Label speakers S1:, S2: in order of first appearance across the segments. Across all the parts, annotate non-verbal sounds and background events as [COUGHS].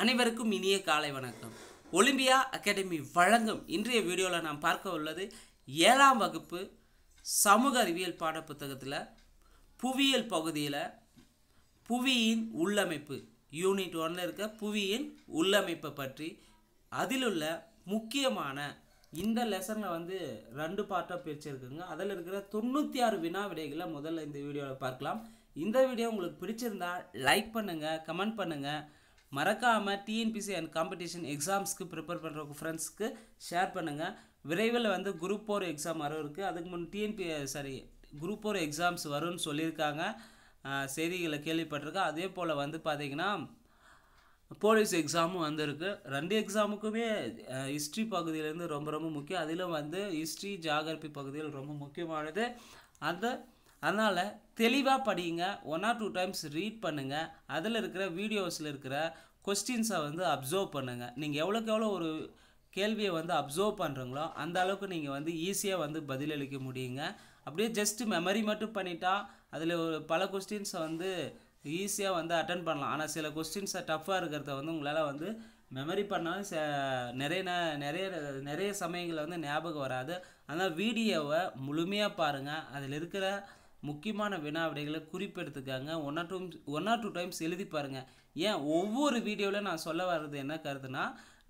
S1: அனைவருக்கும் இனிய காலை வணக்கம் ஒலிம்பியா அகாடமி வழங்கும் இன்றைய வீடியோவில் நாம் பார்க்க உள்ளது ஏழாம் வகுப்பு சமூக அறிவியல் பாடப்புத்தகத்தில் புவியியல் பகுதியில் புவியின் உள்ளமைப்பு யூனிட் ஒன்றில் இருக்க புவியின் உள்ளமைப்பை பற்றி அதிலுள்ள முக்கியமான இந்த லெசனில் வந்து ரெண்டு பார்ட்டாக பிரிச்சிருக்குங்க அதில் இருக்கிற தொண்ணூற்றி ஆறு வினா விடைகளை முதல்ல இந்த வீடியோவில் பார்க்கலாம் இந்த வீடியோ உங்களுக்கு பிடிச்சிருந்தா லைக் பண்ணுங்கள் கமெண்ட் பண்ணுங்கள் மறக்காமல் டிஎன்பிசி அண்ட் காம்படிஷன் எக்ஸாம்ஸ்க்கு ப்ரிப்பேர் பண்ணுற ஃப்ரெண்ட்ஸ்க்கு ஷேர் பண்ணுங்கள் விரைவில் வந்து குரூப் ஃபோர் எக்ஸாம் வரும் இருக்குது அதுக்கு முன் TNPSC group four exams வரும்னு சொல்லியிருக்காங்க செய்திகளை கேள்விப்பட்டிருக்கேன் அதே போல் வந்து பார்த்திங்கன்னா போலீஸ் எக்ஸாமும் வந்திருக்கு ரெண்டு எக்ஸாமுக்குமே ஹிஸ்ட்ரி பகுதியிலேருந்து ரொம்ப ரொம்ப முக்கியம் அதிலும் வந்து ஹிஸ்ட்ரி ஜாகிரபி பகுதியில் ரொம்ப முக்கியமானது அந்த அதனால் தெளிவாக படியுங்க one or two times read பண்ணுங்கள் அதில் இருக்கிற வீடியோஸில் இருக்கிற கொஸ்டின்ஸை வந்து அப்சர்வ் பண்ணுங்கள் நீங்கள் எவ்வளோக்கு எவ்வளோ ஒரு கேள்வியை வந்து அப்சர்வ் பண்ணுறீங்களோ அந்த அளவுக்கு நீங்கள் வந்து ஈஸியாக வந்து பதிலளிக்க முடியுங்க அப்படியே ஜஸ்ட்டு மெமரி மட்டும் பண்ணிட்டா அதில் ஒரு பல கொஸ்டின்ஸை வந்து ஈஸியாக வந்து அட்டன் பண்ணலாம் ஆனால் சில கொஸ்டின்ஸை டஃப்பாக இருக்கிறத வந்து உங்களால் வந்து மெமரி பண்ணாலும் நிறைய நிறைய நிறைய சமயங்களில் வந்து ஞாபகம் வராது அதனால் வீடியோவை முழுமையாக பாருங்கள் அதில் இருக்கிற முக்கியமான வினா விடைகளை குறிப்பெடுத்துக்காங்க one or two one or two times எழுதி பாருங்கள் ஏன் ஒவ்வொரு வீடியோவில் நான் சொல்ல வர்றது என்ன கருதுனா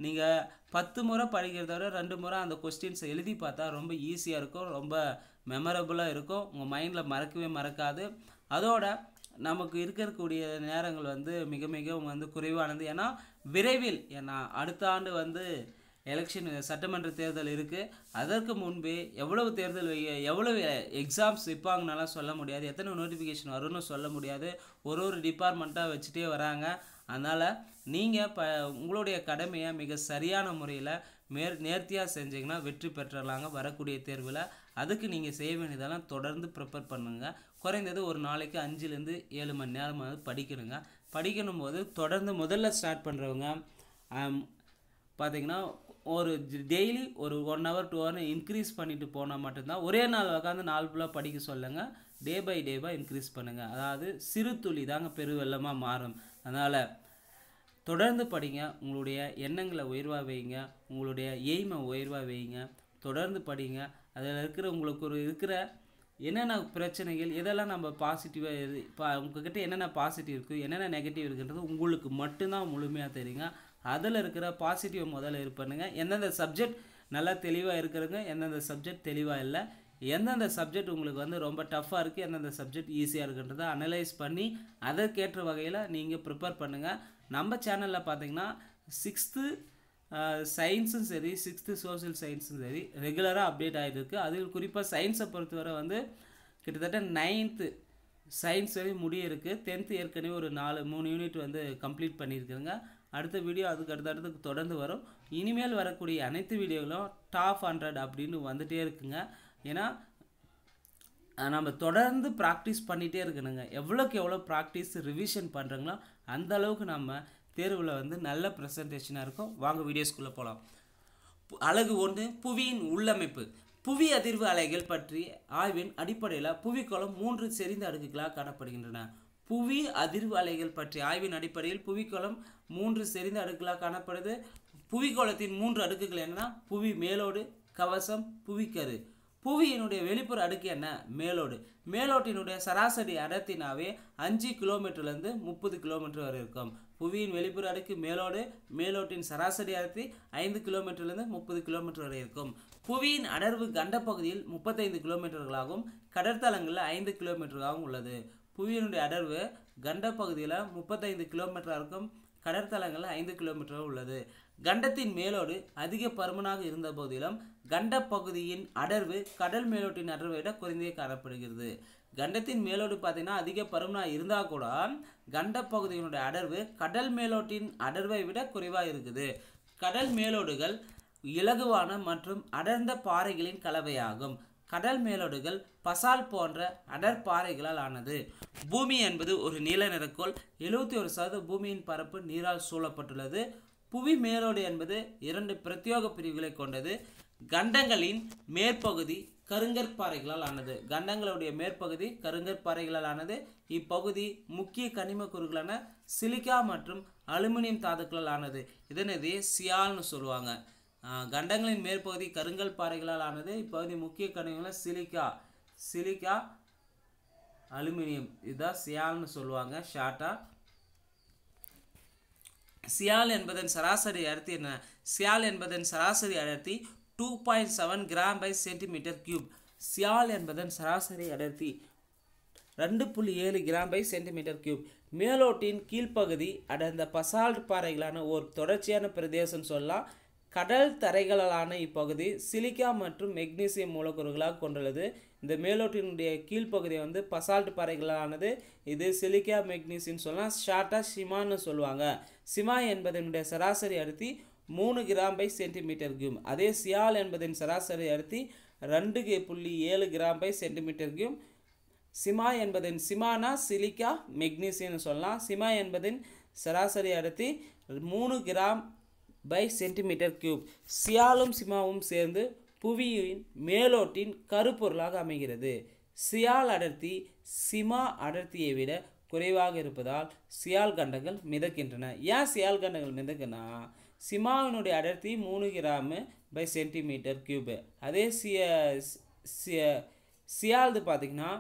S1: நீங்கள் பத்து முறை படிக்கிறத விட ரெண்டு முறை அந்த கொஸ்டின்ஸை எழுதி பார்த்தா ரொம்ப ஈஸியாக இருக்கும் ரொம்ப மெமரபுளாக இருக்கும் உங்கள் மைண்டில் மறக்கவே மறக்காது அதோட நமக்கு இருக்கக்கூடிய நேரங்கள் வந்து மிக மிக வந்து குறைவானது ஏன்னா விரைவில் ஏன்னா அடுத்த ஆண்டு வந்து எலெக்ஷன் uh, சட்டமன்ற தேர்தல் இருக்குது அதற்கு முன்பு எவ்வளவு தேர்தல் எவ்வளவு எக்ஸாம்ஸ் வைப்பாங்கனாலாம் சொல்ல முடியாது எத்தனை நோட்டிஃபிகேஷன் வரும்னு சொல்ல முடியாது ஒரு ஒரு டிபார்ட்மெண்ட்டாக வச்சுட்டே வராங்க அதனால் நீங்கள் ப உங்களுடைய கடமையை மிக சரியான முறையில் மேர் நேர்த்தியாக செஞ்சிங்கன்னா வெற்றி பெற்றலாங்க வரக்கூடிய தேர்வில் அதுக்கு நீங்கள் செய்ய வேண்டியதெல்லாம் தொடர்ந்து ப்ரிப்பேர் பண்ணுங்கள் குறைந்தது ஒரு நாளைக்கு அஞ்சுலேருந்து ஏழு மணி நேரமாவது படிக்கணுங்க படிக்கணும் போது தொடர்ந்து முதல்ல ஸ்டார்ட் பண்ணுறவங்க பார்த்திங்கன்னா ஒரு டெய்லி ஒரு one hour two hour increase பண்ணிட்டு போனால் மட்டும்தான் ஒரே நாள் உட்காந்து நாள் ஃபுல்லாக படிக்க சொல்லுங்கள் டே பை டேவாக இன்க்ரீஸ் பண்ணுங்கள் அதாவது சிறு துளி தாங்க பெருவெள்ளமாக மாறும் அதனால் தொடர்ந்து படிங்க உங்களுடைய எண்ணங்களை உயர்வாக வைங்க உங்களுடைய எய்மை உயர்வாக வைங்க தொடர்ந்து படிங்க அதில் இருக்கிற உங்களுக்கு ஒரு இருக்கிற என்னென்ன பிரச்சனைகள் எதெல்லாம் நம்ம பாசிட்டிவாக இது இப்போ உங்ககிட்ட என்னென்ன பாசிட்டிவ் இருக்குது என்னென்ன நெகட்டிவ் இருக்குன்றது உங்களுக்கு மட்டும்தான் முழுமையாக தெரியுங்க அதில் இருக்கிற பாசிட்டிவ் முதல்ல இது பண்ணுங்கள் எந்தெந்த சப்ஜெக்ட் நல்லா தெளிவாக இருக்கிறதுங்க எந்தெந்த சப்ஜெக்ட் தெளிவாக இல்லை எந்தெந்த சப்ஜெக்ட் உங்களுக்கு வந்து ரொம்ப டஃப்பாக இருக்குது எந்தெந்த சப்ஜெக்ட் ஈஸியாக இருக்குன்றதை அனலைஸ் பண்ணி அதற்கேற்ற வகையில் நீங்கள் ப்ரிப்பேர் பண்ணுங்கள் நம்ம சேனலில் பார்த்தீங்கன்னா சிக்ஸ்த்து சயின்ஸும் சரி சிக்ஸ்த்து சோசியல் சயின்ஸும் சரி ரெகுலராக அப்டேட் ஆகிருக்கு அதில் குறிப்பாக சயின்ஸை பொறுத்தவரை வந்து கிட்டத்தட்ட நைன்த்து சயின்ஸ் வரை முடிய இருக்குது டென்த்து ஏற்கனவே ஒரு நாலு மூணு யூனிட் வந்து கம்ப்ளீட் பண்ணியிருக்குதுங்க அடுத்த வீடியோ அதுக்கு அடுத்தடுத்து தொடர்ந்து வரும் இனிமேல் வரக்கூடிய அனைத்து வீடியோகளும் டாப் ஹண்ட்ரட் அப்படின்னு வந்துகிட்டே இருக்குங்க ஏன்னா நம்ம தொடர்ந்து ப்ராக்டிஸ் பண்ணிகிட்டே இருக்கணுங்க எவ்வளோக்கு எவ்வளோ ப்ராக்டிஸ் ரிவிஷன் பண்ணுறோங்களோ அந்த அளவுக்கு நம்ம தேர்வில் வந்து நல்ல ப்ரெசன்டேஷனாக இருக்கும் வாங்க வீடியோஸ்குள்ளே போகலாம் அழகு ஒன்று புவியின் உள்ளமைப்பு புவி அதிர்வு அலைகள் பற்றி ஆய்வின் அடிப்படையில் புவிக்கோளம் மூன்று செறிந்த அடுக்குகளாக காணப்படுகின்றன புவி அதிர்வு அலைகள் பற்றிய ஆய்வின் அடிப்படையில் புவிக்கோளம் மூன்று செறிந்த அடுக்குகளாக காணப்படுது புவிக்கோளத்தின் மூன்று அடுக்குகள் என்னென்னா புவி மேலோடு கவசம் புவிக்கரு புவியினுடைய வெளிப்புற அடுக்கு என்ன மேலோடு மேலோட்டினுடைய சராசரி அடர்த்தினாவே அஞ்சு கிலோமீட்டர்லேருந்து முப்பது கிலோமீட்டர் வரை இருக்கும் புவியின் வெளிப்புற அடுக்கு மேலோடு மேலோட்டின் சராசரி அடர்த்தி ஐந்து கிலோமீட்டர்லேருந்து முப்பது கிலோமீட்டர் வரை இருக்கும் புவியின் அடர்வு கண்ட பகுதியில் முப்பத்தைந்து கிலோமீட்டர்களாகவும் கடற்தலங்களில் ஐந்து கிலோமீட்டர்களாகவும் உள்ளது புவியினுடைய அடர்வு கண்ட பகுதியில் முப்பத்தைந்து கிலோமீட்டராக இருக்கும் கடற்தலங்களில் ஐந்து கிலோமீட்டராக உள்ளது கண்டத்தின் மேலோடு அதிக பருமனாக இருந்த போதிலும் கண்ட பகுதியின் அடர்வு கடல் மேலோட்டின் அடர்வை விட குறைந்தே காணப்படுகிறது கண்டத்தின் மேலோடு பார்த்திங்கன்னா அதிக பருமனாக இருந்தால் கூட கண்ட பகுதியினுடைய அடர்வு கடல் மேலோட்டின் அடர்வை விட குறைவாக இருக்குது கடல் மேலோடுகள் இலகுவான மற்றும் அடர்ந்த பாறைகளின் கலவையாகும் கடல் மேலோடுகள் பசால் போன்ற அடற்பாறைகளால் ஆனது பூமி என்பது ஒரு நீல நிறக்கோள் எழுபத்தி ஒரு சதவீத பூமியின் பரப்பு நீரால் சூழப்பட்டுள்ளது புவி மேலோடு என்பது இரண்டு பிரத்யோக பிரிவுகளை கொண்டது கண்டங்களின் மேற்பகுதி கருங்கற்பாறைகளால் ஆனது கண்டங்களுடைய மேற்பகுதி கருங்கற்பாறைகளால் ஆனது இப்பகுதி முக்கிய கனிம குறுகளான சிலிக்கா மற்றும் அலுமினியம் தாதுக்களால் ஆனது இதனது சியால்னு சொல்லுவாங்க கண்டங்களின் மேற்பகுதி கருங்கல் பாறைகளால் ஆனது இப்பகுதி முக்கிய கனிமங்கள் சிலிக்கா சிலிக்கா அலுமினியம் இதுதான் சியால்னு சொல்லுவாங்க ஷார்ட்டாக சியால் என்பதன் சராசரி அடர்த்தி என்ன சியால் என்பதன் சராசரி அடர்த்தி two point seven gram by centimetre cube sial என்பதன் சராசரி அடர்த்தி ரெண்டு புள்ளி ஏழு கிராம் பை சென்டிமீட்டர் கியூப் மேலோட்டின் கீழ்ப்பகுதி அடர்ந்த பசால்ட் பாறைகளான ஒரு தொடர்ச்சியான பிரதேசம் சொல்லலாம் கடல் தரைகளாலான இப்பகுதி சிலிக்கா மற்றும் மெக்னீசியம் மூலக்கூறுகளாக கொண்டுள்ளது இந்த மேலோட்டினுடைய கீழ்ப்பகுதியை வந்து பசால்ட் பாறைகளானது இது சிலிக்கா மெக்னீசியம் சொல்லலாம் ஷார்ட்டாக சிமான்னு சொல்லுவாங்க சிமா என்பதனுடைய சராசரி அடுத்தி மூணு கிராம் பை சென்டிமீட்டர் கியூம் அதே சியால் என்பதன் சராசரி அடுத்தி ரெண்டு புள்ளி ஏழு gram by centimetre cube sima என்பதன் சிமானா சிலிக்கா மெக்னீசியம்னு சொல்லலாம் சிமா என்பதன் சராசரி அடுத்தி மூணு கிராம் பை சென்டிமீட்டர் கியூப் சியாலும் சிமாவும் சேர்ந்து புவியின் மேலோட்டின் கருப்பொருளாக அமைகிறது சியால் அடர்த்தி சிமா அடர்த்தியை விட குறைவாக இருப்பதால் சியால் கண்டங்கள் மிதக்கின்றன ஏன் சியால் கண்டங்கள் மிதக்குன்னா சிமாவினுடைய அடர்த்தி மூணு கிராமு பை சென்டிமீட்டர் கியூபு அதே சிய சிய சியால்து பார்த்திங்கன்னா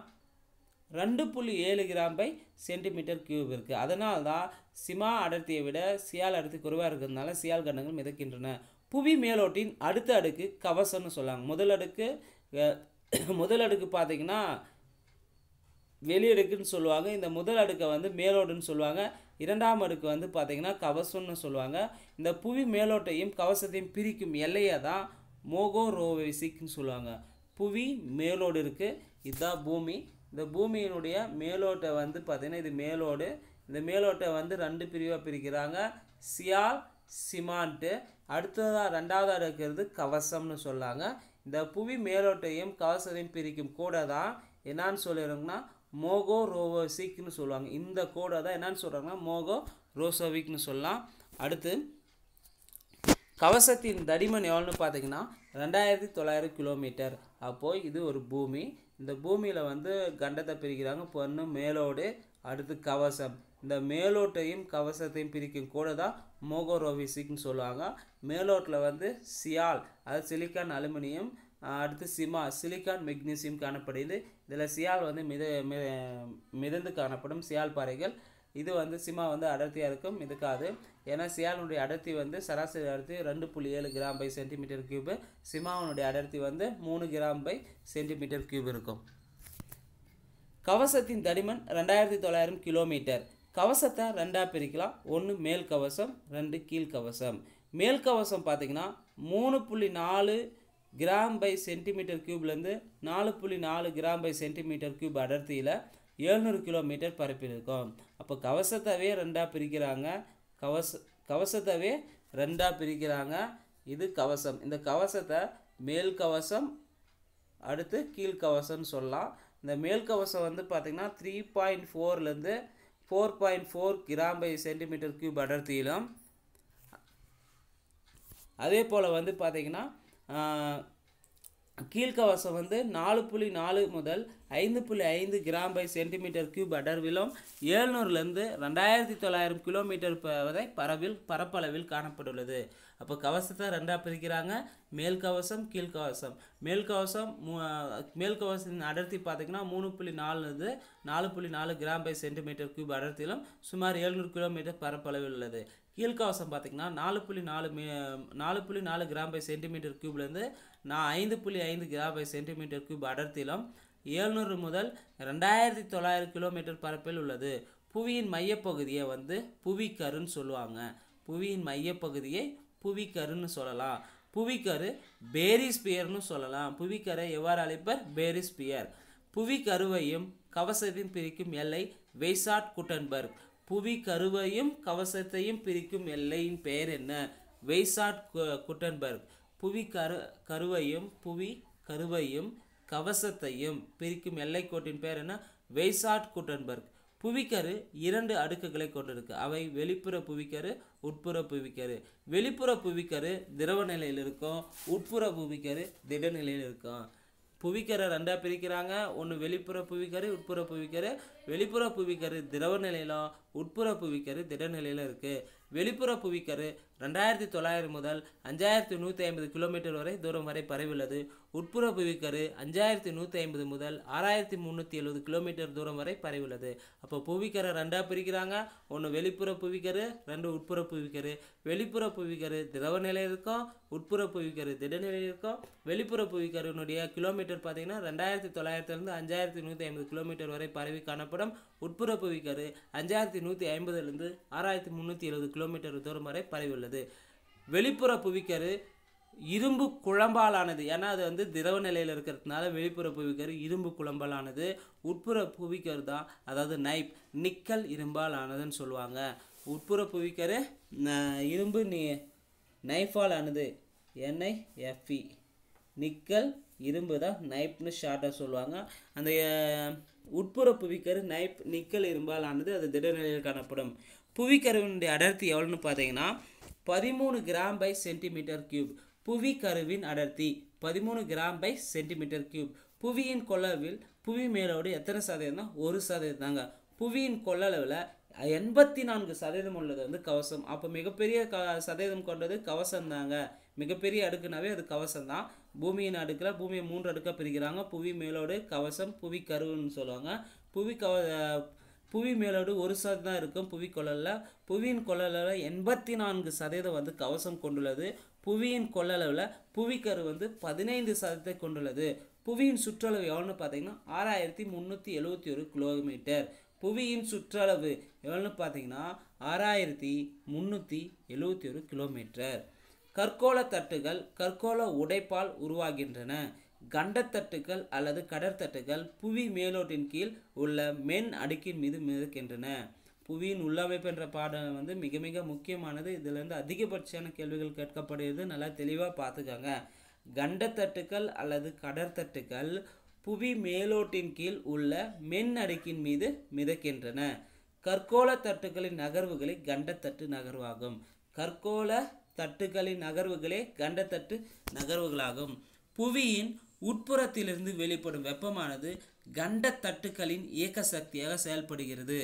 S1: ரெண்டு புள்ளி ஏழு கிராம் பை சென்டிமீட்டர் கியூப் இருக்குது அதனால் தான் சிமா அடர்த்தியை விட சியால் அடர்த்தி குறைவாக இருக்கிறதுனால சியால் கண்டங்கள் மிதக்கின்றன புவி மேலோட்டின் அடுத்த அடுக்கு கவசம்னு சொல்லுவாங்க முதல் அடுக்கு [COUGHS] முதல் அடுக்கு பார்த்தீங்கன்னா வெளியடுக்குன்னு சொல்லுவாங்க இந்த முதல் அடுக்கை வந்து மேலோடுன்னு சொல்லுவாங்க இரண்டாம் அடுக்கு வந்து பார்த்திங்கன்னா கவசம்னு சொல்லுவாங்க இந்த புவி மேலோட்டையும் கவசத்தையும் பிரிக்கும் எல்லையை தான் ரோவேசிக்னு சொல்லுவாங்க புவி மேலோடு இருக்குது இதுதான் பூமி இந்த பூமியினுடைய மேலோட்டை வந்து பார்த்திங்கன்னா இது மேலோடு இந்த மேலோட்டை வந்து ரெண்டு பிரிவாக பிரிக்கிறாங்க சியால் சிமான்ட்டு அடுத்ததாக ரெண்டாவதாக இருக்கிறது கவசம்னு சொல்லாங்க இந்த புவி மேலோட்டையும் கவசத்தையும் பிரிக்கும் கூடை தான் என்னான்னு சொல்லிடுறோம்னா மோகோ ரோவோசிக்னு சொல்லுவாங்க இந்த கூடை தான் என்னன்னு சொல்கிறாங்கன்னா மோகோ ரோசோவிக்னு சொல்லலாம் அடுத்து கவசத்தின் தடிமன் எவ்வளோன்னு பார்த்தீங்கன்னா ரெண்டாயிரத்தி தொள்ளாயிரம் கிலோமீட்டர் அப்போது இது ஒரு பூமி இந்த பூமியில் வந்து கண்டத்தை பிரிக்கிறாங்க பொண்ணு மேலோடு அடுத்து கவசம் இந்த மேலோட்டையும் கவசத்தையும் பிரிக்கும் கூட தான் மோகோரோவிசிக்னு சொல்லுவாங்க மேலோட்டில் வந்து சியால் அதாவது சிலிக்கான் அலுமினியம் அடுத்து சிமா சிலிக்கான் மெக்னீசியம் காணப்படுகிறது இதில் சியால் வந்து மித மிதந்து காணப்படும் சியால் பாறைகள் இது வந்து சிமா வந்து அடர்த்தியாக இருக்கும் இதுக்காது ஏன்னா சியாலினுடைய அடர்த்தி வந்து சராசரி அடர்த்தி ரெண்டு புள்ளி ஏழு கிராம் பை சென்டிமீட்டர் கியூபு சிமாவனுடைய அடர்த்தி வந்து மூணு கிராம் பை சென்டிமீட்டர் கியூப் இருக்கும் கவசத்தின் தடிமன் ரெண்டாயிரத்தி தொள்ளாயிரம் கிலோமீட்டர் கவசத்தை ரெண்டாக பிரிக்கலாம் ஒன்று மேல் கவசம் ரெண்டு கவசம் மேல் கவசம் பார்த்திங்கன்னா மூணு புள்ளி நாலு கிராம் பை சென்டிமீட்டர் க்யூப்லேருந்து நாலு புள்ளி நாலு கிராம் பை சென்டிமீட்டர் க்யூப் அடர்த்தியில் ஏழ்நூறு கிலோமீட்டர் பரப்பில் இருக்கும் அப்போ கவசத்தவே ரெண்டாக பிரிக்கிறாங்க கவச கவசத்தவே ரெண்டாக பிரிக்கிறாங்க இது கவசம் இந்த கவசத்தை மேல் கவசம் அடுத்து கீழ்கவசம்னு சொல்லலாம் இந்த மேல் கவசம் வந்து பார்த்திங்கன்னா த்ரீ பாயிண்ட் ஃபோர்லேருந்து four point four gram by centimetre cube அடர்த்தியிலும் அதே போல் வந்து பார்த்திங்கன்னா கீழ்கவசம் வந்து நாலு புள்ளி நாலு முதல் ஐந்து புள்ளி ஐந்து கிராம் பை சென்டிமீட்டர் கியூப் அடர்விலும் ஏழ்நூறுலேருந்து ரெண்டாயிரத்தி தொள்ளாயிரம் கிலோமீட்டர் வரை பரவில் பரப்பளவில் காணப்பட்டுள்ளது அப்போ கவசத்தை ரெண்டாக பிரிக்கிறாங்க மேல்கவசம் கீழ்கவசம் மேல்கவசம் கவசம் அடர்த்தி பார்த்திங்கன்னா மூணு புள்ளி நாலுலேருந்து நாலு புள்ளி நாலு கிராம் பை சென்டிமீட்டர் கியூப் அடர்த்தியிலும் சுமார் ஏழ்நூறு கிலோமீட்டர் பரப்பளவில் உள்ளது கீழ்கவசம் பார்த்திங்கன்னா நாலு புள்ளி நாலு மீ நாலு புள்ளி நாலு கிராம் பை சென்டிமீட்டர் கியூப்லேருந்து நான் ஐந்து புள்ளி ஐந்து கிராம் பை சென்டிமீட்டர் கியூப் அடர்த்திலும் ஏழ்நூறு முதல் ரெண்டாயிரத்தி தொள்ளாயிரம் கிலோமீட்டர் பரப்பில் உள்ளது புவியின் மையப்பகுதியை வந்து புவிக்கருன்னு சொல்லுவாங்க புவியின் மையப்பகுதியை புவிக்கருன்னு சொல்லலாம் புவிக்கரு பேரிஸ்பியர்னு சொல்லலாம் புவிக்கரை எவ்வாறு அழைப்பர் பேரிஸ்பியர் புவிக்கருவையும் கவசத்தின் பிரிக்கும் எல்லை வெய்சாட் குட்டன்பர்க் புவி கருவையும் கவசத்தையும் பிரிக்கும் எல்லையின் பெயர் என்ன வெய்சாட் குட்டன்பர்க் புவி கரு கருவையும் புவி கருவையும் கவசத்தையும் பிரிக்கும் எல்லைக்கோட்டின் பெயர் என்ன வெய்சாட் குட்டன்பர்க் புவிக்கரு இரண்டு அடுக்குகளை கொண்டிருக்கு அவை வெளிப்புற புவிக்கரு உட்புற புவிக்கரு வெளிப்புற புவிக்கரு திரவ நிலையில் இருக்கும் உட்புற புவிக்கரு திட நிலையில் இருக்கும் புவிக்கரை ரெண்டாக பிரிக்கிறாங்க ஒன்று வெளிப்புற புவிக்கரு உட்புற புவிக்கரு வெளிப்புற புவிக்கரு திரவ நிலையிலும் உட்புற புவிக்கரு திட நிலையில் இருக்குது வெளிப்புற புவிக்கரு ரெண்டாயிரத்தி தொள்ளாயிரம் முதல் அஞ்சாயிரத்தி நூற்றி ஐம்பது கிலோமீட்டர் வரை தூரம் வரை பரவியுள்ளது உட்புற புவிக்கரு அஞ்சாயிரத்தி நூற்றி ஐம்பது முதல் ஆறாயிரத்தி முந்நூற்றி எழுபது கிலோமீட்டர் தூரம் வரை பரவியுள்ளது அப்போ புவிக்கரை ரெண்டாக பிரிக்கிறாங்க ஒன்று வெளிப்புற புவிக்கரு ரெண்டு உட்புற புவிக்கரு வெளிப்புற புவிக்கரு திரவ நிலையில் இருக்கும் உட்புற புவிக்கரு திட இருக்கும் வெளிப்புற புவிக்கருனுடைய கிலோமீட்டர் பார்த்தீங்கன்னா ரெண்டாயிரத்தி தொள்ளாயிரத்துலேருந்து அஞ்சாயிரத்தி நூற்றி ஐம்பது கிலோமீட்டர் வரை பரவி காணப்படும் உட்புற புவிக்கரு அஞ்சாயிரத்தி நூற்றி ஐம்பதுலேருந்து ஆறாயிரத்தி முந்நூற்றி எழுபது கிலோமீட்டர் தூரம் வரை பரவியுள்ளது உள்ளது வெளிப்புற புவிக்கரு இரும்பு குழம்பாலானது ஏன்னா அது வந்து திரவ நிலையில் இருக்கிறதுனால வெளிப்புற புவிக்கரு இரும்பு குழம்பாலானது உட்புற புவிக்கரு தான் அதாவது நைப் நிக்கல் இரும்பால் ஆனதுன்னு சொல்லுவாங்க உட்புற புவிக்கரு இரும்பு நி நைஃபால் ஆனது எஃப்இ e. நிக்கல் இரும்பு தான் நைப்னு ஷார்ட்டாக சொல்லுவாங்க அந்த உட்புற புவிக்கரு நைப் நிக்கல் இரும்பால் ஆனது அது திட நிலையில் காணப்படும் புவிக்கருவினுடைய அடர்த்தி எவ்வளோன்னு பார்த்தீங்கன்னா பதிமூணு கிராம் பை சென்டிமீட்டர் கியூப் புவி கருவின் அடர்த்தி பதிமூணு கிராம் பை சென்டிமீட்டர் கியூப் புவியின் கொள்ளளவில் புவி மேலோடு எத்தனை சதவீதம்னா ஒரு சதவீதம் தாங்க புவியின் கொள்ளளவில் எண்பத்தி நான்கு சதவீதம் உள்ளது வந்து கவசம் அப்போ மிகப்பெரிய க சதவீதம் கொண்டது கவசம் தாங்க மிகப்பெரிய அடுக்குனாவே அது கவசம் தான் பூமியின் அடுக்கில் பூமியை மூன்று அடுக்காக பிரிக்கிறாங்க புவி மேலோடு கவசம் புவி கருவுன்னு சொல்லுவாங்க புவி கவ புவி மேலோடு ஒரு சதவீதம் தான் இருக்கும் புவி கொள்ளலில் புவியின் கொள்ளளவில் எண்பத்தி நான்கு சதவீதம் வந்து கவசம் கொண்டுள்ளது புவியின் கொள்ளளவில் புவிக்கரு வந்து பதினைந்து சதவீதத்தை கொண்டுள்ளது புவியின் சுற்றளவு எவ்வளோன்னு பார்த்தீங்கன்னா ஆறாயிரத்தி முந்நூற்றி எழுபத்தி ஒரு கிலோமீட்டர் புவியின் சுற்றளவு எவ்வளோன்னு பார்த்தீங்கன்னா ஆறாயிரத்தி முந்நூற்றி எழுபத்தி ஒரு கிலோமீட்டர் கற்கோள தட்டுகள் கற்கோள உடைப்பால் உருவாகின்றன கண்டத்தட்டுகள் அல்லது கடற்தட்டுகள் புவி மேலோட்டின் கீழ் உள்ள மென் அடுக்கின் மீது மிதக்கின்றன புவியின் உள்ளமைப்பு என்ற பாடம் வந்து மிக மிக முக்கியமானது இதிலிருந்து அதிகபட்சமான கேள்விகள் கேட்கப்படுகிறது நல்லா தெளிவாக பார்த்துக்கோங்க கண்டத்தட்டுகள் அல்லது கடற்தட்டுகள் புவி மேலோட்டின் கீழ் உள்ள மென் அடுக்கின் மீது மிதக்கின்றன கற்கோள தட்டுகளின் நகர்வுகளை கண்டத்தட்டு நகர்வாகும் கற்கோள தட்டுகளின் நகர்வுகளே கண்டத்தட்டு நகர்வுகளாகும் புவியின் உட்புறத்திலிருந்து வெளிப்படும் வெப்பமானது கண்ட தட்டுக்களின் இயக்க சக்தியாக செயல்படுகிறது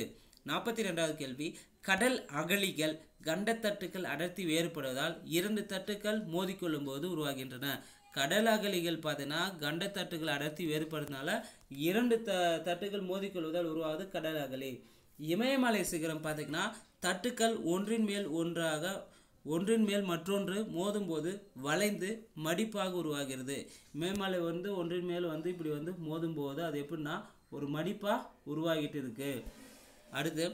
S1: நாற்பத்தி ரெண்டாவது கேள்வி கடல் அகழிகள் கண்டத்தட்டுக்கள் அடர்த்தி வேறுபடுவதால் இரண்டு தட்டுக்கள் மோதிக்கொள்ளும் போது உருவாகின்றன கடல் அகழிகள் பார்த்தீங்கன்னா கண்டத்தட்டுகள் அடர்த்தி வேறுபடுறதுனால இரண்டு த தட்டுகள் மோதிக்கொள்வதால் உருவாகுது கடல் அகழி இமயமலை சிகரம் பார்த்தீங்கன்னா தட்டுக்கள் ஒன்றின் மேல் ஒன்றாக ஒன்றின் மேல் மற்றொன்று மோதும்போது வளைந்து மடிப்பாக உருவாகிறது மேமலை வந்து ஒன்றின் மேல் வந்து இப்படி வந்து மோதும்போது அது எப்படின்னா ஒரு மடிப்பாக உருவாகிட்டு இருக்குது அடுத்து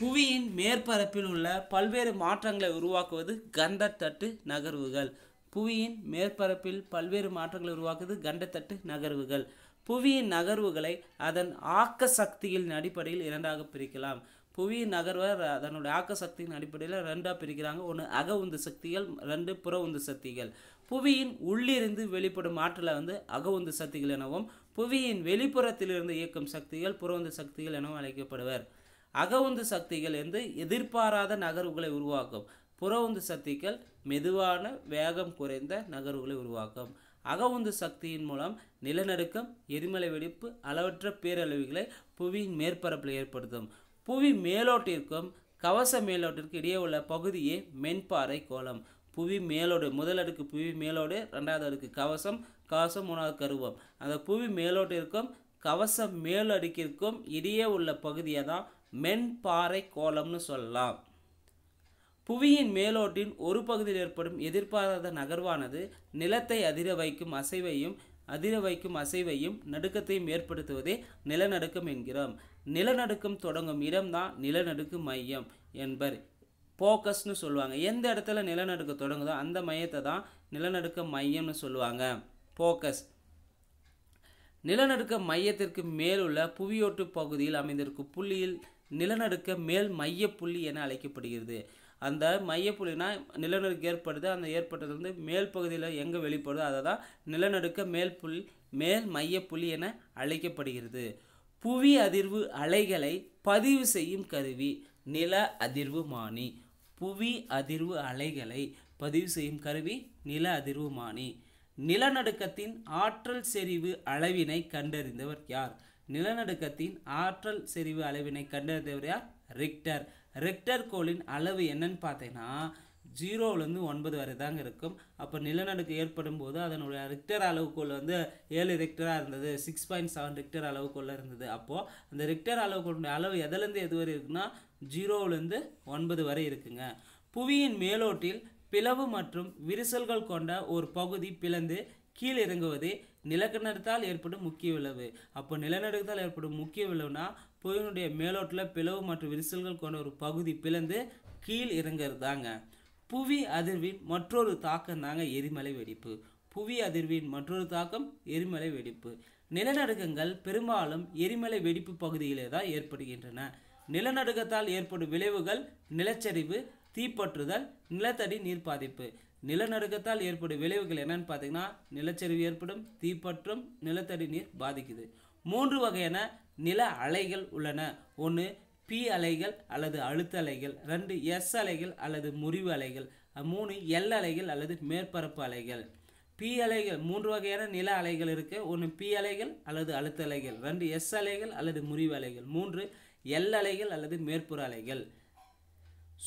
S1: புவியின் மேற்பரப்பில் உள்ள பல்வேறு மாற்றங்களை உருவாக்குவது கண்டத்தட்டு நகர்வுகள் புவியின் மேற்பரப்பில் பல்வேறு மாற்றங்களை உருவாக்குவது கண்டத்தட்டு நகர்வுகள் புவியின் நகர்வுகளை அதன் ஆக்க சக்தியின் அடிப்படையில் இரண்டாக பிரிக்கலாம் புவி நகர்வர் அதனுடைய ஆக்க சக்தியின் அடிப்படையில் ரெண்டாக பிரிக்கிறாங்க ஒன்று அக உந்து சக்திகள் ரெண்டு புற உந்து சக்திகள் புவியின் உள்ளிருந்து வெளிப்படும் ஆற்றலை வந்து அக உந்து சக்திகள் எனவும் புவியின் வெளிப்புறத்திலிருந்து இயக்கும் சக்திகள் புற உந்து சக்திகள் எனவும் அழைக்கப்படுவர் அக உந்து சக்திகள் என்று எதிர்பாராத நகர்வுகளை உருவாக்கும் புற உந்து சக்திகள் மெதுவான வேகம் குறைந்த நகர்வுகளை உருவாக்கும் அக உந்து சக்தியின் மூலம் நிலநடுக்கம் எரிமலை வெடிப்பு அளவற்ற பேரழிவுகளை புவியின் மேற்பரப்பில் ஏற்படுத்தும் புவி மேலோட்டிற்கும் கவச மேலோட்டிற்கு இடையே உள்ள பகுதியே மென்பாறை கோலம் புவி மேலோடு முதல் அடுக்கு புவி மேலோடு ரெண்டாவது அடுக்கு கவசம் கவசம் மூணாவது கருவம் அந்த புவி மேலோட்டிற்கும் கவச மேலடுக்கிற்கும் இடையே உள்ள பகுதியை தான் மென்பாறை கோலம்னு சொல்லலாம் புவியின் மேலோட்டின் ஒரு பகுதியில் ஏற்படும் எதிர்பாராத நகர்வானது நிலத்தை அதிர வைக்கும் அசைவையும் அதிர வைக்கும் அசைவையும் நடுக்கத்தையும் ஏற்படுத்துவதே நிலநடுக்கம் என்கிறோம் நிலநடுக்கம் தொடங்கும் இடம்தான் நிலநடுக்கு மையம் என்பர் போக்கஸ்னு சொல்லுவாங்க எந்த இடத்துல நிலநடுக்கம் தொடங்குதோ அந்த மையத்தை தான் நிலநடுக்க மையம்னு சொல்லுவாங்க போக்கஸ் நிலநடுக்க மையத்திற்கு மேலுள்ள புவியோட்டு பகுதியில் அமைந்திருக்கும் புள்ளியில் நிலநடுக்க மேல் மைய புள்ளி என அழைக்கப்படுகிறது அந்த மையப்புள்ளினா நிலநடுக்கு ஏற்படுது அந்த ஏற்பட்டது வந்து மேல் பகுதியில் எங்கே வெளிப்படுதோ அதை தான் நிலநடுக்க மேல் புள்ளி மேல் மையப்புள்ளி என அழைக்கப்படுகிறது புவி அதிர்வு அலைகளை பதிவு செய்யும் கருவி நில அதிர்வு மானி புவி அதிர்வு அலைகளை பதிவு செய்யும் கருவி நில அதிர்வுமானி நிலநடுக்கத்தின் ஆற்றல் செறிவு அளவினை கண்டறிந்தவர் யார் நிலநடுக்கத்தின் ஆற்றல் செறிவு அளவினை கண்டறிந்தவர் யார் ரிக்டர் ரெக்டர் கோலின் அளவு என்னன்னு பார்த்தீங்கன்னா ஜீரோவிலேருந்து ஒன்பது வரை தாங்க இருக்கும் அப்போ நிலநடுக்கம் ஏற்படும் போது அதனுடைய ரிக்டர் அளவுக்குள் வந்து ஏழு ரிக்டராக இருந்தது சிக்ஸ் பாயிண்ட் செவன் ரிக்டர் அளவுக்குள்ளே இருந்தது அப்போது அந்த ரிக்டர் அளவுக்குடைய அளவு எதுலேருந்து எது வரை இருக்குன்னா ஜீரோவிலேருந்து ஒன்பது வரை இருக்குங்க புவியின் மேலோட்டில் பிளவு மற்றும் விரிசல்கள் கொண்ட ஒரு பகுதி பிளந்து கீழ் இறங்குவதே நிலநடுக்கத்தால் ஏற்படும் முக்கிய விளைவு அப்போ நிலநடுக்கத்தால் ஏற்படும் முக்கிய விளைவுனா புயலினுடைய மேலோட்டில் பிளவு மற்றும் விரிசல்கள் கொண்ட ஒரு பகுதி பிளந்து கீழ் இறங்கிறது தாங்க புவி அதிர்வின் மற்றொரு தாக்கம் தாங்க எரிமலை வெடிப்பு புவி அதிர்வின் மற்றொரு தாக்கம் எரிமலை வெடிப்பு நிலநடுக்கங்கள் பெரும்பாலும் எரிமலை வெடிப்பு பகுதியிலே தான் ஏற்படுகின்றன நிலநடுக்கத்தால் ஏற்படும் விளைவுகள் நிலச்சரிவு தீப்பற்றுதல் நிலத்தடி நீர் பாதிப்பு நிலநடுக்கத்தால் ஏற்படும் விளைவுகள் என்னன்னு பார்த்தீங்கன்னா நிலச்சரிவு ஏற்படும் தீப்பற்றும் நிலத்தடி நீர் பாதிக்குது மூன்று வகையான நில அலைகள் உள்ளன ஒன்று பி அலைகள் அல்லது அழுத்த அலைகள் ரெண்டு எஸ் அலைகள் அல்லது முறிவு அலைகள் மூணு எல் அலைகள் அல்லது மேற்பரப்பு அலைகள் பி அலைகள் மூன்று வகையான நில அலைகள் இருக்குது ஒன்று பி அலைகள் அல்லது அழுத்த அலைகள் ரெண்டு எஸ் அலைகள் அல்லது முறிவு அலைகள் மூன்று எல் அலைகள் அல்லது மேற்புற அலைகள்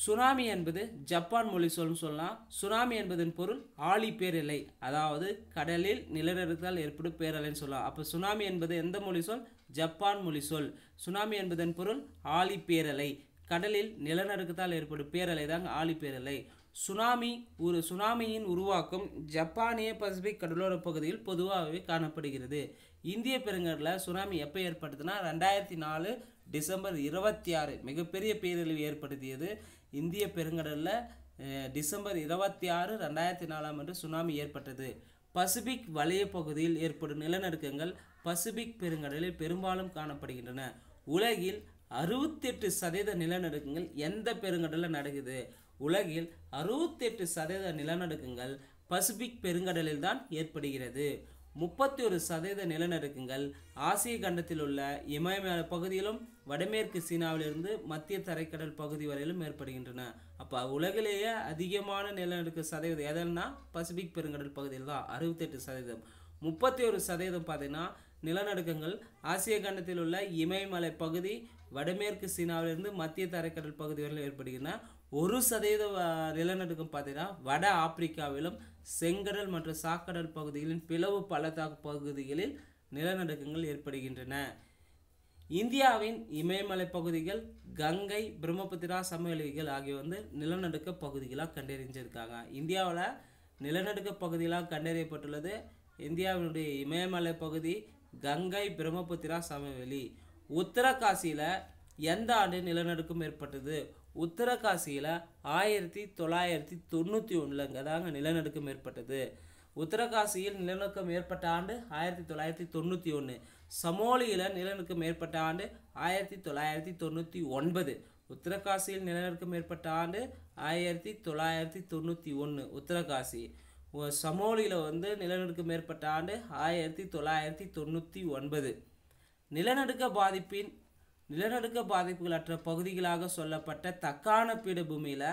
S1: சுனாமி என்பது ஜப்பான் மொழி சொல்லும் சொல்லலாம் சுனாமி என்பதன் பொருள் ஆழி பேரலை அதாவது கடலில் நிலநடுத்தால் ஏற்படும் பேரலைன்னு சொல்லலாம் அப்போ சுனாமி என்பது எந்த மொழி சொல் ஜப்பான் மொழி சொல் சுனாமி என்பதன் பொருள் ஆழி பேரலை கடலில் நிலநடுக்கத்தால் ஏற்படும் பேரலை தாங்க ஆழி பேரலை சுனாமி ஒரு சுனாமியின் உருவாக்கம் ஜப்பானிய பசிபிக் கடலோர பகுதியில் பொதுவாகவே காணப்படுகிறது இந்திய பெருங்கடலில் சுனாமி எப்போ ஏற்படுத்துனா ரெண்டாயிரத்தி நாலு டிசம்பர் இருபத்தி ஆறு மிகப்பெரிய பேரழிவு ஏற்படுத்தியது இந்திய பெருங்கடலில் டிசம்பர் இருபத்தி ஆறு ரெண்டாயிரத்தி நாலாம் ஆண்டு சுனாமி ஏற்பட்டது பசிபிக் வலய பகுதியில் ஏற்படும் நிலநடுக்கங்கள் பசிபிக் பெருங்கடலில் பெரும்பாலும் காணப்படுகின்றன உலகில் அறுபத்தெட்டு சதவீத நிலநடுக்கங்கள் எந்த பெருங்கடலில் நடக்குது உலகில் அறுபத்தெட்டு சதவீத நிலநடுக்கங்கள் பசிபிக் பெருங்கடலில் தான் ஏற்படுகிறது முப்பத்தி ஒரு சதவீத நிலநடுக்கங்கள் ஆசிய கண்டத்தில் உள்ள இமயமலை பகுதியிலும் வடமேற்கு சீனாவிலிருந்து மத்திய தரைக்கடல் பகுதி வரையிலும் ஏற்படுகின்றன அப்போ உலகிலேயே அதிகமான நிலநடுக்க சதவீதம் எதனா பசிபிக் பெருங்கடல் பகுதியில் தான் அறுபத்தெட்டு சதவீதம் முப்பத்தி ஒரு சதவீதம் பார்த்திங்கன்னா நிலநடுக்கங்கள் ஆசிய கண்டத்தில் உள்ள இமயமலை பகுதி வடமேற்கு சீனாவிலிருந்து மத்திய தரைக்கடல் பகுதி வரையில் ஏற்படுகின்றன ஒரு சதவீத நிலநடுக்கம் பார்த்தீங்கன்னா வட ஆப்பிரிக்காவிலும் செங்கடல் மற்றும் சாக்கடல் பகுதிகளின் பிளவு பள்ளத்தாக்கு பகுதிகளில் நிலநடுக்கங்கள் ஏற்படுகின்றன இந்தியாவின் இமயமலை பகுதிகள் கங்கை பிரம்மபுத்திரா சமவெளிகள் ஆகிய வந்து நிலநடுக்க பகுதிகளாக கண்டறிஞ்சிருக்காங்க இந்தியாவில் நிலநடுக்க பகுதிகளாக கண்டறியப்பட்டுள்ளது இந்தியாவினுடைய இமயமலை பகுதி கங்கை பிரம்மபுத்திரா சமவெளி உத்தரகாசியில் எந்த ஆண்டு நிலநடுக்கம் ஏற்பட்டது உத்தரகாசியில் ஆயிரத்தி தொள்ளாயிரத்தி தொண்ணூற்றி ஒன்றுலங்க தாங்க நிலநடுக்கம் ஏற்பட்டது உத்தரகாசியில் நிலநடுக்கம் ஏற்பட்ட ஆண்டு ஆயிரத்தி தொள்ளாயிரத்தி தொண்ணூற்றி ஒன்று சமோலியில் நிலநடுக்கம் ஏற்பட்ட ஆண்டு ஆயிரத்தி தொள்ளாயிரத்தி தொண்ணூற்றி ஒன்பது உத்தரகாசியில் நிலநடுக்கம் ஏற்பட்ட ஆண்டு ஆயிரத்தி தொள்ளாயிரத்தி தொண்ணூற்றி ஒன்று உத்தரகாசி சமோலியில் வந்து நிலநடுக்கம் ஏற்பட்ட ஆண்டு ஆயிரத்தி தொள்ளாயிரத்தி தொண்ணூற்றி ஒன்பது நிலநடுக்க பாதிப்பின் நிலநடுக்க பாதிப்புகளற்ற பகுதிகளாக சொல்லப்பட்ட தக்கான பீடபூமியில்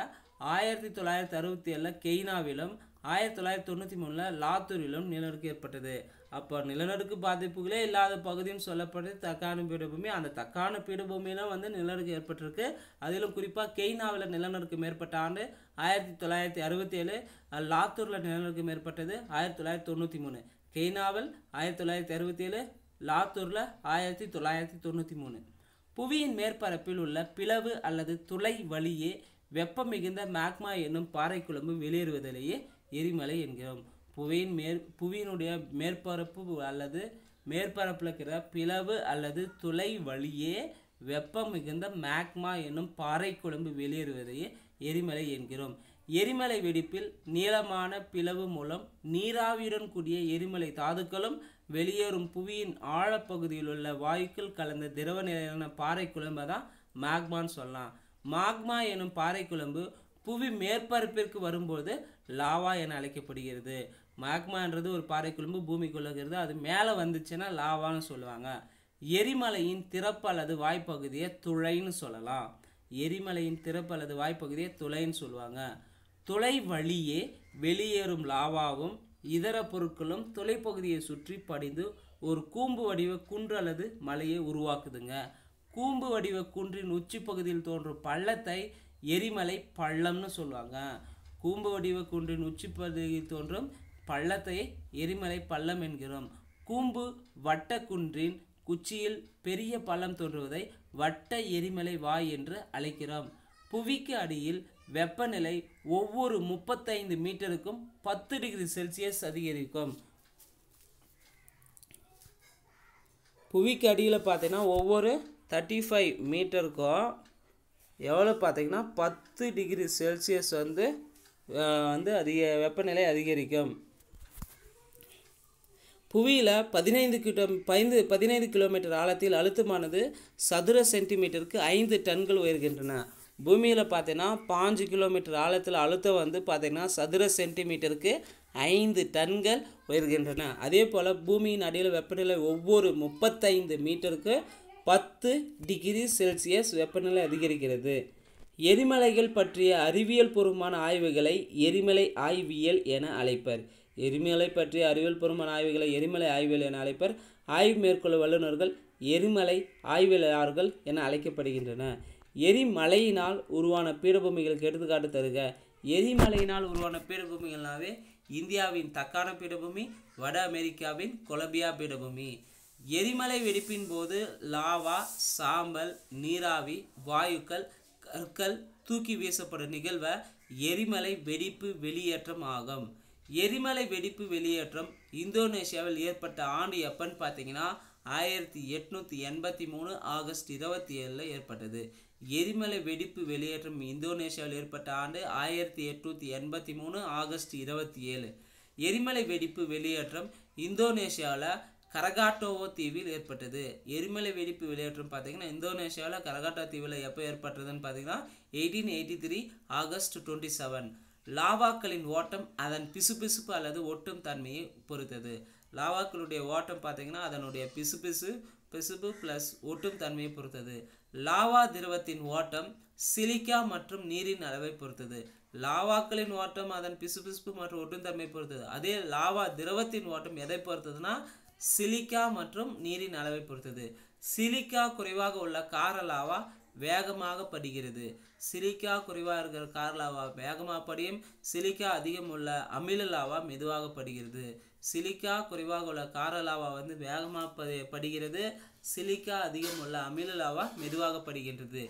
S1: ஆயிரத்தி தொள்ளாயிரத்தி அறுபத்தி ஏழில் கெய்னாவிலும் ஆயிரத்தி தொள்ளாயிரத்தி தொண்ணூற்றி மூணில் லாத்தூரிலும் நிலநடுக்கம் ஏற்பட்டது அப்போ நிலநடுக்கு பாதிப்புகளே இல்லாத பகுதின்னு சொல்லப்பட்டது தக்கான பீடபூமி அந்த தக்கான பீடபூமியிலும் வந்து நிலநடுக்கம் ஏற்பட்டிருக்கு அதிலும் குறிப்பாக கெய்னாவில் நிலநடுக்கம் ஏற்பட்ட ஆண்டு ஆயிரத்தி தொள்ளாயிரத்தி அறுபத்தி ஏழு லாத்தூரில் நிலநடுக்கம் ஏற்பட்டது ஆயிரத்தி தொள்ளாயிரத்தி தொண்ணூற்றி மூணு கெய்னாவில் ஆயிரத்தி தொள்ளாயிரத்தி அறுபத்தி ஏழு லாத்தூரில் ஆயிரத்தி தொள்ளாயிரத்தி தொண்ணூற்றி மூணு புவியின் மேற்பரப்பில் உள்ள பிளவு அல்லது துளை வழியே வெப்பம் மிகுந்த மேக்மா என்னும் குழம்பு வெளியேறுவதிலேயே எரிமலை என்கிறோம் புவியின் மேற் புவியினுடைய மேற்பரப்பு அல்லது மேற்பரப்பில் இருக்கிற பிளவு அல்லது துளை வழியே வெப்பம் மிகுந்த மேக்மா என்னும் பாறை குழம்பு வெளியேறுவதையே எரிமலை என்கிறோம் எரிமலை வெடிப்பில் நீளமான பிளவு மூலம் நீராவியுடன் கூடிய எரிமலை தாதுக்களும் வெளியேறும் புவியின் ஆழப்பகுதியில் உள்ள வாயுக்கள் கலந்த திரவ நிலையான பாறை குழம்பை தான் மேக்மான்னு சொல்லலாம் மாக்மா எனும் பாறை குழம்பு புவி மேற்பரப்பிற்கு வரும்போது லாவா என அழைக்கப்படுகிறது மாக்மான்றது ஒரு பாறை குழும்பு பூமிக்குள்ளே அது மேலே வந்துச்சுன்னா லாவான்னு சொல்லுவாங்க எரிமலையின் திறப்பு அல்லது வாய்ப்பகுதியை துளைன்னு சொல்லலாம் எரிமலையின் திறப்பு அல்லது வாய்ப்பகுதியை துளைன்னு சொல்லுவாங்க துளை வழியே வெளியேறும் லாவாவும் இதர பொருட்களும் துளைப்பகுதியை சுற்றி படிந்து ஒரு கூம்பு வடிவ குன்று அல்லது மலையை உருவாக்குதுங்க கூம்பு வடிவ குன்றின் உச்சி பகுதியில் தோன்றும் பள்ளத்தை எரிமலை பள்ளம்னு சொல்லுவாங்க கூம்பு வடிவ குன்றின் உச்சிப்பகுதியில் தோன்றும் பள்ளத்தை எரிமலை பள்ளம் என்கிறோம் கூம்பு வட்ட குன்றின் குச்சியில் பெரிய பள்ளம் தோன்றுவதை வட்ட எரிமலை வாய் என்று அழைக்கிறோம் புவிக்கு அடியில் வெப்பநிலை ஒவ்வொரு முப்பத்தைந்து மீட்டருக்கும் பத்து டிகிரி செல்சியஸ் அதிகரிக்கும் புவிக்கு அடியில் பார்த்தீங்கன்னா ஒவ்வொரு தேர்ட்டி ஃபைவ் மீட்டருக்கும் எவ்வளோ பார்த்தீங்கன்னா பத்து டிகிரி செல்சியஸ் வந்து வந்து அதிக வெப்பநிலை அதிகரிக்கும் புவியில் பதினைந்து கிலோ பதினைந்து பதினைந்து கிலோமீட்டர் ஆழத்தில் அழுத்தமானது சதுர சென்டிமீட்டருக்கு ஐந்து டன்கள் உயர்கின்றன பூமியில் பார்த்தீங்கன்னா பாஞ்சு கிலோமீட்டர் ஆழத்தில் அழுத்தம் வந்து பார்த்திங்கன்னா சதுர சென்டிமீட்டருக்கு ஐந்து டன்கள் உயர்கின்றன அதே போல் பூமியின் அடியில் வெப்பநிலை ஒவ்வொரு முப்பத்தைந்து மீட்டருக்கு பத்து டிகிரி செல்சியஸ் வெப்பநிலை அதிகரிக்கிறது எரிமலைகள் பற்றிய அறிவியல் பூர்வமான ஆய்வுகளை எரிமலை ஆய்வியல் என அழைப்பர் எரிமலை பற்றிய அறிவியல் பூர்வமான ஆய்வுகளை எரிமலை ஆய்வியல் என அழைப்பர் ஆய்வு மேற்கொள்ள வல்லுநர்கள் எரிமலை ஆய்வியலாளர்கள் என அழைக்கப்படுகின்றன எரிமலையினால் உருவான பீடபூமிகளுக்கு எடுத்துக்காட்டு தருக எரிமலையினால் உருவான பீடபூமிகள்னாவே இந்தியாவின் தக்கான பீடபூமி வட அமெரிக்காவின் கொலம்பியா பீடபூமி எரிமலை வெடிப்பின் போது லாவா சாம்பல் நீராவி வாயுக்கள் கற்கள் தூக்கி வீசப்படும் நிகழ்வ எரிமலை வெடிப்பு வெளியேற்றம் ஆகும் எரிமலை வெடிப்பு வெளியேற்றம் இந்தோனேஷியாவில் ஏற்பட்ட ஆண்டு எப்பன்னு பார்த்தீங்கன்னா ஆயிரத்தி எட்நூற்றி எண்பத்தி மூணு ஆகஸ்ட் இருபத்தி ஏழில் ஏற்பட்டது எரிமலை வெடிப்பு வெளியேற்றம் இந்தோனேஷியாவில் ஏற்பட்ட ஆண்டு ஆயிரத்தி எட்நூற்றி எண்பத்தி மூணு ஆகஸ்ட் இருபத்தி ஏழு எரிமலை வெடிப்பு வெளியேற்றம் இந்தோனேஷியாவில் கரகாட்டோவோ தீவில் ஏற்பட்டது எரிமலை வெடிப்பு விளையாட்டுன்னு பார்த்தீங்கன்னா இந்தோனேஷியாவில் கரகாட்டோ தீவில் எப்போ ஏற்பட்டதுன்னு பார்த்தீங்கன்னா eighteen eighty three August twenty seven லாவாக்களின் ஓட்டம் அதன் பிசுபிசுப்பு அல்லது ஒட்டும் தன்மையை பொறுத்தது லாவாக்களுடைய ஓட்டம் பார்த்தீங்கன்னா அதனுடைய பிசுபிசு பிசுப்பு ப்ளஸ் ஒட்டும் தன்மையை பொறுத்தது லாவா திரவத்தின் ஓட்டம் சிலிக்கா மற்றும் நீரின் அளவை பொறுத்தது லாவாக்களின் ஓட்டம் அதன் பிசுபிசுப்பு மற்றும் ஒட்டும் தன்மை பொறுத்தது அதே லாவா திரவத்தின் ஓட்டம் எதை பொறுத்ததுன்னா சிலிக்கா மற்றும் நீரின் அளவை பொறுத்தது சிலிக்கா குறைவாக உள்ள காரலாவா வேகமாக படுகிறது சிலிக்கா குறைவாக இருக்கிற காரலாவா வேகமாக படியும் சிலிக்கா அதிகம் உள்ள அமில லாவா மெதுவாக படுகிறது சிலிக்கா குறைவாக உள்ள காரலாவா வந்து வேகமாக படி சிலிக்கா அதிகம் உள்ள அமில லாவா மெதுவாக படுகின்றது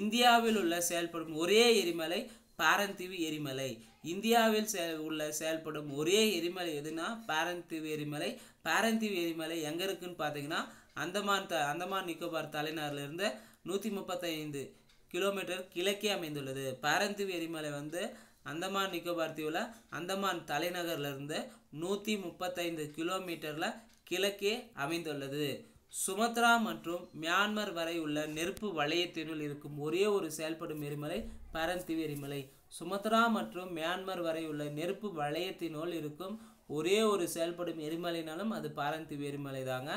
S1: இந்தியாவில் உள்ள செயல்படும் ஒரே எரிமலை பாரந்தீவு எரிமலை இந்தியாவில் செ உள்ள செயல்படும் ஒரே எரிமலை எதுனா பாரந்தீவு எரிமலை பாரந்தீவு எரிமலை எங்கே இருக்குன்னு பார்த்தீங்கன்னா அந்தமான் த அந்தமான் நிக்கோபார் தலைநகர்லேருந்து நூற்றி முப்பத்தைந்து கிலோமீட்டர் கிழக்கே அமைந்துள்ளது பாரந்தீவு எரிமலை வந்து அந்தமான் நிக்கோபார் தீவில் அந்தமான் தலைநகர்லேருந்து நூற்றி முப்பத்தைந்து கிலோமீட்டரில் கிழக்கே அமைந்துள்ளது சுமத்ரா மற்றும் மியான்மர் வரை உள்ள நெருப்பு வளையத்தினுள் இருக்கும் ஒரே ஒரு செயல்படும் எரிமலை பரந்தீவு எரிமலை சுமத்ரா மற்றும் மியான்மர் வரை உள்ள நெருப்பு வளையத்தினுள் இருக்கும் ஒரே ஒரு செயல்படும் எரிமலைனாலும் அது பாரந்தீவு எரிமலை தாங்க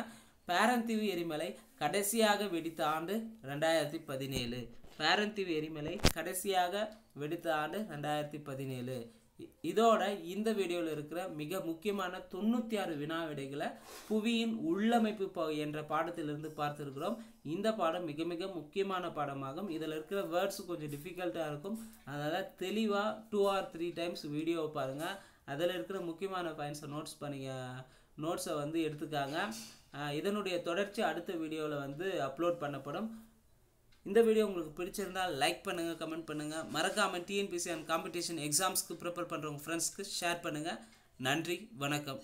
S1: பேரந்தீவு எரிமலை கடைசியாக வெடித்த ஆண்டு ரெண்டாயிரத்தி பதினேழு பேரந்தீவு எரிமலை கடைசியாக வெடித்த ஆண்டு ரெண்டாயிரத்தி பதினேழு இதோட இந்த வீடியோவில் இருக்கிற மிக முக்கியமான தொண்ணூற்றி ஆறு வினா விடைகளை புவியின் உள்ளமைப்பு ப என்ற பாடத்திலிருந்து பார்த்துருக்கிறோம் இந்த பாடம் மிக மிக முக்கியமான பாடமாகும் இதில் இருக்கிற வேர்ட்ஸ் கொஞ்சம் டிஃபிகல்ட்டாக இருக்கும் அதனால் தெளிவாக டூ ஆர் த்ரீ டைம்ஸ் வீடியோவை பாருங்கள் அதில் இருக்கிற முக்கியமான பாயிண்ட்ஸை நோட்ஸ் பண்ணிங்க நோட்ஸை வந்து எடுத்துக்காங்க இதனுடைய தொடர்ச்சி அடுத்த வீடியோவில் வந்து அப்லோட் பண்ணப்படும் இந்த வீடியோ உங்களுக்கு பிடிச்சிருந்தால் லைக் பண்ணுங்கள் கமெண்ட் பண்ணுங்கள் மறக்காமல் டிஎன்பிசி அண்ட் காம்படிஷன் எக்ஸாம்ஸ்க்கு ப்ரிப்பேர் பண்ணுறவங்க ஃப்ரெண்ட்ஸ்க்கு ஷேர் பண்ணுங்கள் நன்றி வணக்கம்